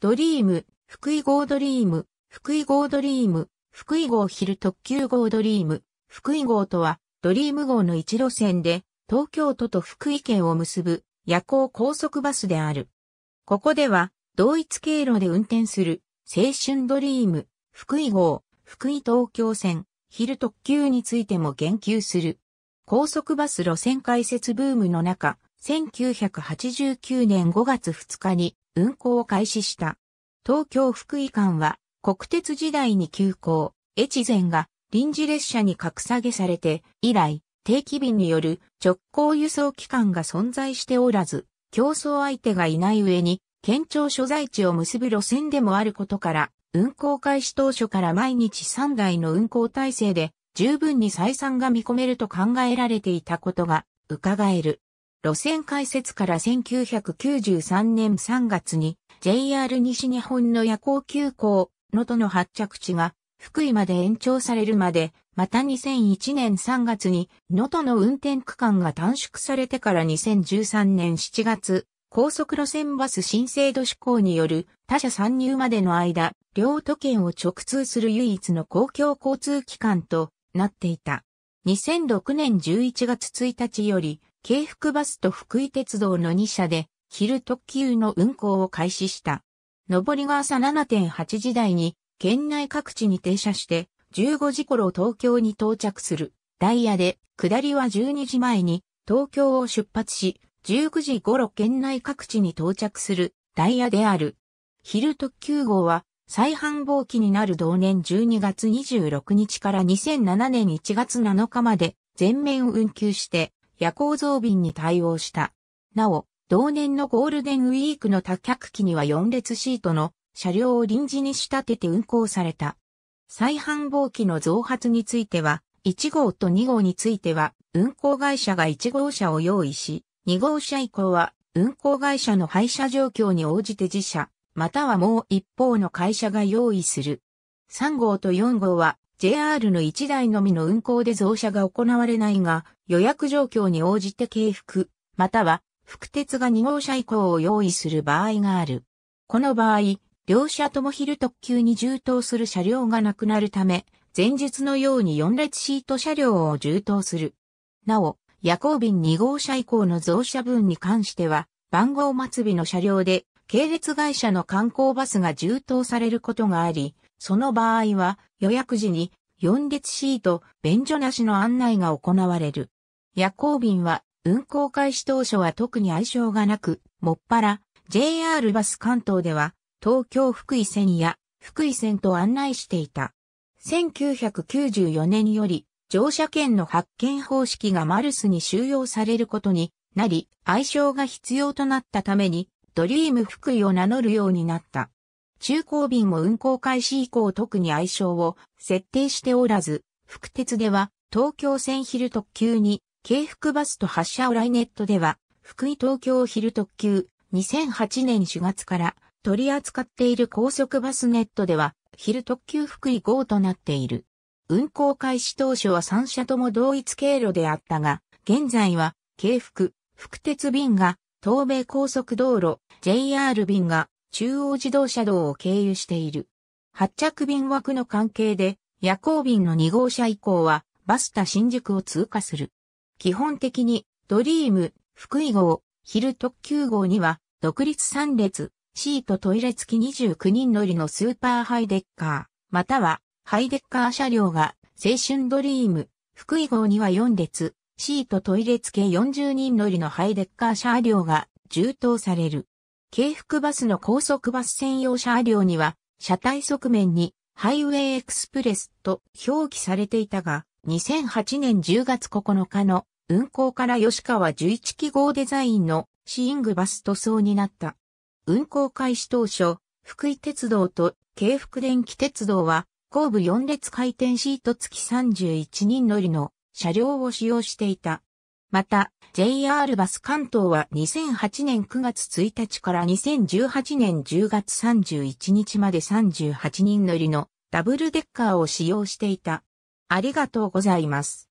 ドリーム、福井号ドリーム、福井号ドリーム、福井号昼特急号ドリーム、福井号とは、ドリーム号の一路線で、東京都と福井県を結ぶ夜行高速バスである。ここでは、同一経路で運転する、青春ドリーム、福井号、福井東京線、昼特急についても言及する。高速バス路線開設ブームの中、1989年5月2日に運行を開始した。東京福井間は国鉄時代に急行、越前が臨時列車に格下げされて以来、定期便による直行輸送機関が存在しておらず、競争相手がいない上に、県庁所在地を結ぶ路線でもあることから、運行開始当初から毎日3台の運行体制で十分に採算が見込めると考えられていたことが伺える。路線開設から1993年3月に JR 西日本の夜行急行、のとの発着地が福井まで延長されるまで、また2001年3月に能登の運転区間が短縮されてから2013年7月、高速路線バス新制度施行による他社参入までの間、両都県を直通する唯一の公共交通機関となっていた。2006年11月1日より、京福バスと福井鉄道の2社で、昼特急の運行を開始した。上りが朝7.8時台に、県内各地に停車して、15時頃東京に到着する。ダイヤで、下りは12時前に、東京を出発し、19時頃県内各地に到着するダイヤである。昼特急号は、再繁忙期になる同年12月26日から2007年1月7日まで全面運休して、夜行増便に対応した。なお、同年のゴールデンウィークの多客機には4列シートの車両を臨時に仕立てて運行された。再繁忙期の増発については、1号と2号については、運行会社が1号車を用意し、2号車以降は、運行会社の配車状況に応じて自社、またはもう一方の会社が用意する。3号と4号は、JR の1台のみの運行で増車が行われないが、予約状況に応じて軽複、または、副鉄が2号車以降を用意する場合がある。この場合、両車とも昼特急に充当する車両がなくなるため、前日のように4列シート車両を充当する。なお、夜行便2号車以降の増車分に関しては、番号末尾の車両で、系列会社の観光バスが充当されることがあり、その場合は予約時に4列シート、便所なしの案内が行われる。夜行便は運行開始当初は特に相性がなく、もっぱら JR バス関東では東京福井線や福井線と案内していた。1994年より乗車券の発券方式がマルスに収容されることになり、愛称が必要となったためにドリーム福井を名乗るようになった。中高便も運行開始以降特に愛称を設定しておらず、福鉄では東京線昼特急に、京福バスと発車オライネットでは、福井東京昼特急、2008年4月から取り扱っている高速バスネットでは、昼特急福井号となっている。運行開始当初は3社とも同一経路であったが、現在は、京福、福鉄便が、東米高速道路、JR 便が、中央自動車道を経由している。発着便枠の関係で、夜行便の2号車以降は、バスタ新宿を通過する。基本的に、ドリーム、福井号、昼特急号には、独立3列、シートトイレ付き29人乗りのスーパーハイデッカー、または、ハイデッカー車両が、青春ドリーム、福井号には4列、シートトイレ付き40人乗りのハイデッカー車両が充当される。京福バスの高速バス専用車両には、車体側面にハイウェイエクスプレスと表記されていたが、2008年10月9日の運行から吉川11記号デザインのシーングバス塗装になった。運行開始当初、福井鉄道と京福電気鉄道は、後部4列回転シート付き31人乗りの車両を使用していた。また、JR バス関東は2008年9月1日から2018年10月31日まで38人乗りのダブルデッカーを使用していた。ありがとうございます。